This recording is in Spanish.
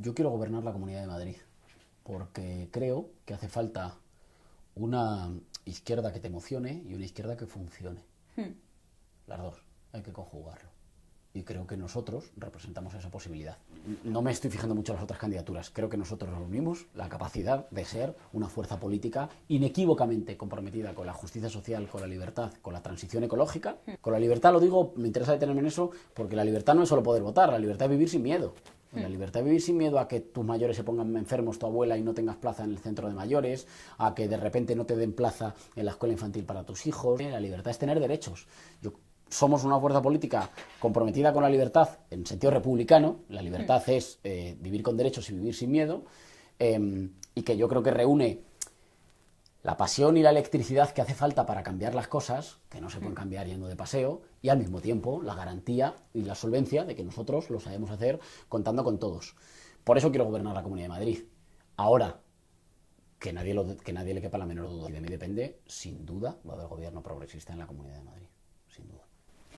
Yo quiero gobernar la Comunidad de Madrid porque creo que hace falta una izquierda que te emocione y una izquierda que funcione. Hmm. Las dos, hay que conjugarlo. Y creo que nosotros representamos esa posibilidad. No me estoy fijando mucho en las otras candidaturas. Creo que nosotros reunimos la capacidad de ser una fuerza política inequívocamente comprometida con la justicia social, con la libertad, con la transición ecológica. Hmm. Con la libertad lo digo, me interesa detenerme en eso, porque la libertad no es solo poder votar, la libertad es vivir sin miedo la hmm. libertad de vivir sin miedo a que tus mayores se pongan enfermos, tu abuela y no tengas plaza en el centro de mayores, a que de repente no te den plaza en la escuela infantil para tus hijos. La libertad es tener derechos. Yo, somos una fuerza política comprometida con la libertad en sentido republicano. La libertad hmm. es eh, vivir con derechos y vivir sin miedo. Em, y que yo creo que reúne la pasión y la electricidad que hace falta para cambiar las cosas, que no se pueden mm. cambiar yendo de paseo, y al mismo tiempo la garantía y la solvencia de que nosotros lo sabemos hacer contando con todos. Por eso quiero gobernar la Comunidad de Madrid. Ahora, que nadie, que nadie le quepa la menor duda, y de mí depende, sin duda, va a gobierno progresista en la Comunidad de Madrid.